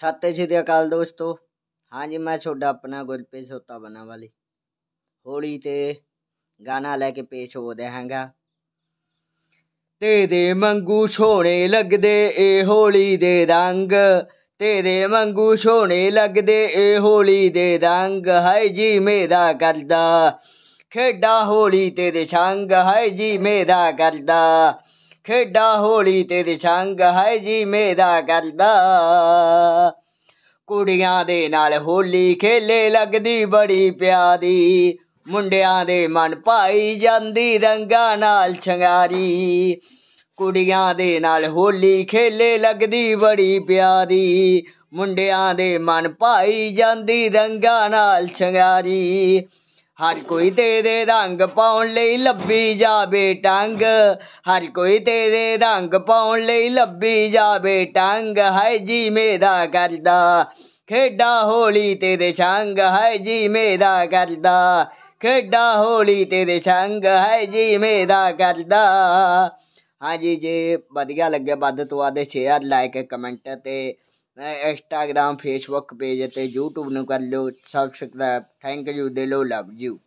ਸਤਿ ਸ਼੍ਰੀ ਅਕਾਲ ਦੋਸਤੋ ਹਾਂਜੀ ਮੈਂ ਤੁਹਾਡਾ ਆਪਣਾ ਗੁਰਪ੍ਰੀਤ ਸੋਤਾ ਬਣਾ ਵਾਲੀ ਹੋਲੀ ਤੇ ਗਾਣਾ ਲੈ ਕੇ ਪੇਸ਼ ਹੋ ਰਹਾਂਗਾ ਤੇਰੇ ਮੰਗੂ ਛੋਣੇ ਲੱਗਦੇ ਏ ਹੋਲੀ ਦੇ ਰੰਗ ਤੇਰੇ ਮੰਗੂ ਛੋਣੇ ਲੱਗਦੇ ਏ ਹੋਲੀ ਦੇ ਰੰਗ ਹਾਏ ਜੀ ਮੇਰਾ ਕਰਦਾ ਖੇਡਾ ਹੋਲੀ ਤੇਰੇ ਸੰਗ ਹਾਏ ਜੀ ਮੇਰਾ ਕਰਦਾ ਖੇਡਾ ਹੋਲੀ ਤੇਰੇ ਸੰਗ ਹੈ ਜੀ ਮੇਰਾ ਕਰਦਾ ਕੁੜੀਆਂ ਦੇ ਨਾਲ ਹੋਲੀ ਖੇਲੇ ਲੱਗਦੀ ਬੜੀ ਪਿਆਰੀ ਮੁੰਡਿਆਂ ਦੇ ਮਨ ਪਾਈ ਜਾਂਦੀ ਰੰਗਾਂ ਨਾਲ ਛੰਗਾਰੀ ਕੁੜੀਆਂ ਦੇ ਨਾਲ ਹੋਲੀ ਖੇਲੇ ਲੱਗਦੀ ਬੜੀ ਪਿਆਰੀ ਮੁੰਡਿਆਂ ਦੇ ਮਨ ਪਾਈ ਜਾਂਦੀ ਰੰਗਾਂ ਨਾਲ ਛੰਗਾਰੀ ਹਰ ਕੋਈ ਤੇਰੇ ਰੰਗ ਪਾਉਣ ਲਈ ਲੱਭੀ ਜਾਵੇ ਟੰਗ ਹਰ ਕੋਈ ਤੇਰੇ ਰੰਗ ਪਾਉਣ ਲਈ ਲੱਭੀ ਜਾਵੇ ਟੰਗ ਹੈ ਜੀ ਮੇਰਾ ਕਰਦਾ ਖੇਡਾ ਹੋਲੀ ਤੇਰੇ ਛੰਗ ਹੈ ਜੀ ਮੇਰਾ ਕਰਦਾ ਖੇਡਾ ਹੋਲੀ ਤੇਰੇ ਛੰਗ ਹੈ ਜੀ ਮੇਰਾ ਕਰਦਾ ਜੀ ਜੇ ਵਧੀਆ ਲੱਗੇ ਵੱਧ ਤੋਂ ਵੱਧ ਸ਼ੇਅਰ ਲਾਈਕ ਕਮੈਂਟ ਤੇ ਇੰਸਟਾਗ੍ਰਾਮ ਫੇਸਬੁੱਕ ਪੇਜ ਅਤੇ ਯੂਟਿਊਬ ਨੂੰ ਕਰ ਲਓ ਸਬਸਕ੍ਰਾਈਬ ਥੈਂਕ ਯੂ ਦੇ ਲੋ ਲਵ ਯੂ